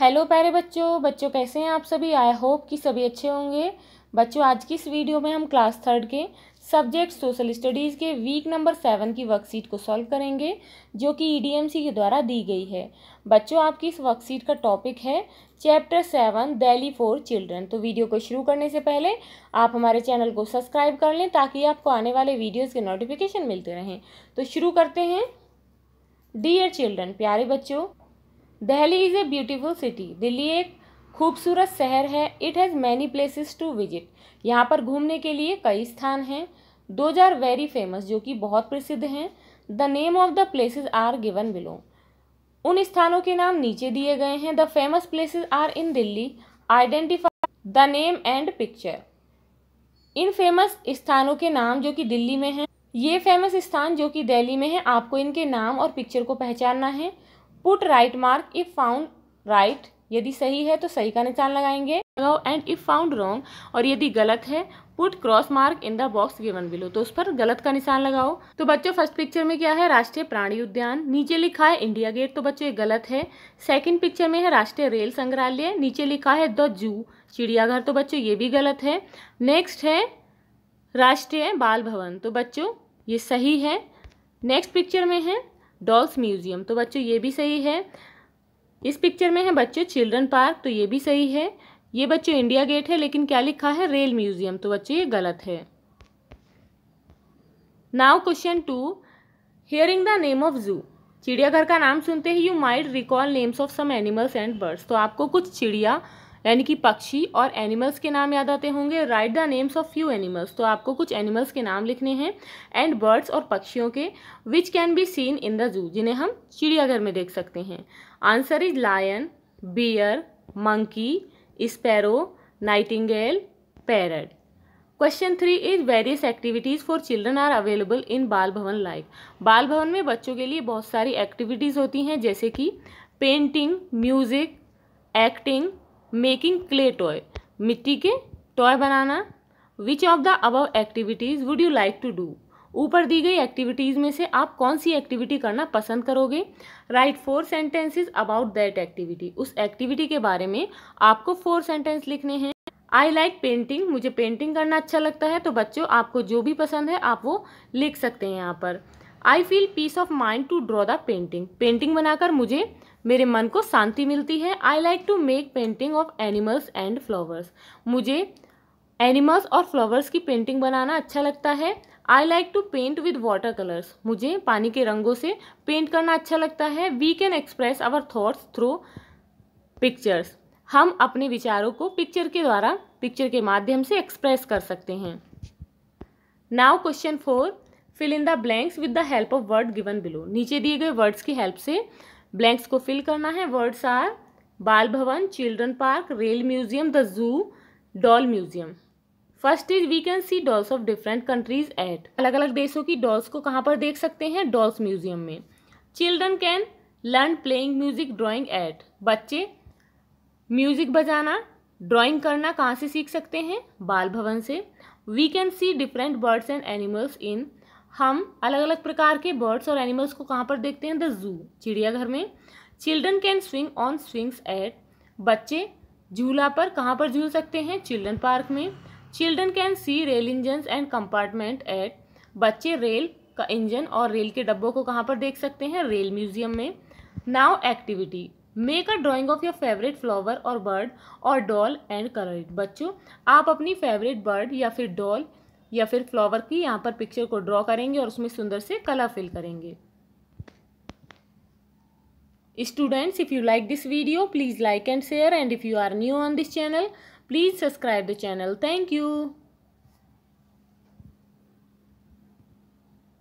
hello प्यारे बच्चों बच्चों कैसे हैं आप सभी आई होप कि सभी अच्छे होंगे बच्चों आज की इस वीडियो में हम क्लास थर्ड के सब्जेक्ट सोशल स्टडीज़ के वीक नंबर सेवन की वर्कशीट को सॉल्व करेंगे जो कि ईडीएमसी e के द्वारा दी गई है बच्चों आपकी इस वर्कशीट का टॉपिक है chapter seven Delhi for children तो वीडियो को शुरू करने से पहले आप हमारे चैनल को सब्सक्राइब कर लें ताकि आपको आने वाले वीडियोज़ के नोटिफिकेशन मिलते रहें तो शुरू करते हैं डियर चिल्ड्रन प्यारे बच्चों Delhi is a beautiful city Delhi एक खूबसूरत शहर है it has many places to visit यहाँ पर घूमने के लिए कई स्थान हैं दो आर वेरी फेमस जो कि बहुत प्रसिद्ध हैं the name of the places are given below उन स्थानों के नाम नीचे दिए गए हैं the famous places are in Delhi identify the name and picture इन फेमस स्थानों के नाम जो कि दिल्ली में हैं ये फेमस स्थान जो कि दिल्ली में है आपको इनके नाम और पिक्चर को पहचानना है put right mark if found right यदि सही है तो सही का निशान लगाएंगे लगाओ एंड इफ फाउंड रॉन्ग और यदि गलत है put cross mark in the box given below तो उस पर गलत का निशान लगाओ तो बच्चों फर्स्ट पिक्चर में क्या है राष्ट्रीय प्राणी उद्यान नीचे लिखा है इंडिया गेट तो बच्चों ये गलत है सेकंड पिक्चर में है राष्ट्रीय रेल संग्रहालय नीचे लिखा है द जू चिड़ियाघर तो बच्चों ये भी गलत है नेक्स्ट है राष्ट्रीय बाल भवन तो बच्चों ये सही है नेक्स्ट पिक्चर में है डॉल्स म्यूजियम तो बच्चों ये भी सही है इस पिक्चर में है बच्चों चिल्ड्रन पार्क तो ये भी सही है ये बच्चों इंडिया गेट है लेकिन क्या लिखा है रेल म्यूजियम तो बच्चों ये गलत है now question two hearing the name of zoo चिड़ियाघर का नाम सुनते ही you might recall names of some animals and birds तो आपको कुछ चिड़िया यानी कि पक्षी और एनिमल्स के नाम याद आते होंगे right the names of few animals तो आपको कुछ एनिमल्स के नाम लिखने हैं एंड बर्ड्स और पक्षियों के which can be seen in the zoo जिन्हें हम चिड़ियाघर में देख सकते हैं answer is lion bear monkey sparrow nightingale parrot question three is various activities for children are available in Bal Bhavan like बाल भवन में बच्चों के लिए बहुत सारी एक्टिविटीज़ होती हैं जैसे कि painting music acting making clay toy मिट्टी के टॉय बनाना which of the above activities would you like to do ऊपर दी गई एक्टिविटीज़ में से आप कौन सी एक्टिविटी करना पसंद करोगे write four sentences about that activity उस एक्टिविटी के बारे में आपको फोर सेंटेंस लिखने हैं आई लाइक पेंटिंग मुझे पेंटिंग करना अच्छा लगता है तो बच्चों आपको जो भी पसंद है आप वो लिख सकते हैं यहाँ पर I feel peace of mind to draw the painting painting बनाकर मुझे मेरे मन को शांति मिलती है I like to make painting of animals and flowers मुझे एनिमल्स और फ्लावर्स की पेंटिंग बनाना अच्छा लगता है I like to paint with water colours मुझे पानी के रंगों से पेंट करना अच्छा लगता है we can express our thoughts through pictures हम अपने विचारों को पिक्चर के द्वारा पिक्चर के माध्यम से एक्सप्रेस कर सकते हैं now question four fill in the blanks with the help of word given below नीचे दिए गए वर्ड्स की हेल्प से ब्लैंक्स को फिल करना है words are Bal Bhavan children park rail museum the zoo doll museum first is we can see dolls of different countries at अलग अलग देशों की डॉल्स को कहाँ पर देख सकते हैं डॉल्स म्यूजियम में children can learn playing music drawing at बच्चे म्यूजिक बजाना ड्राइंग करना कहाँ से सीख सकते हैं बाल भवन से we can see different birds and animals in हम अलग अलग प्रकार के बर्ड्स और एनिमल्स को कहाँ पर देखते हैं द जू चिड़ियाघर में children can swing on swings at बच्चे झूला पर कहाँ पर झूल सकते हैं चिल्ड्रन पार्क में children can see rail engine and compartment at बच्चे रेल का इंजन और रेल के डब्बों को कहाँ पर देख सकते हैं रेल म्यूजियम में now activity make a drawing of your favourite flower और बर्ड और डॉल एंड कलर इट बच्चों आप अपनी फेवरेट बर्ड या फिर डॉल या फिर फ्लावर की यहाँ पर पिक्चर को ड्रॉ करेंगे और उसमें सुंदर से कला फिल करेंगे students if you like this video please like and share and if you are new on this channel please subscribe the channel thank you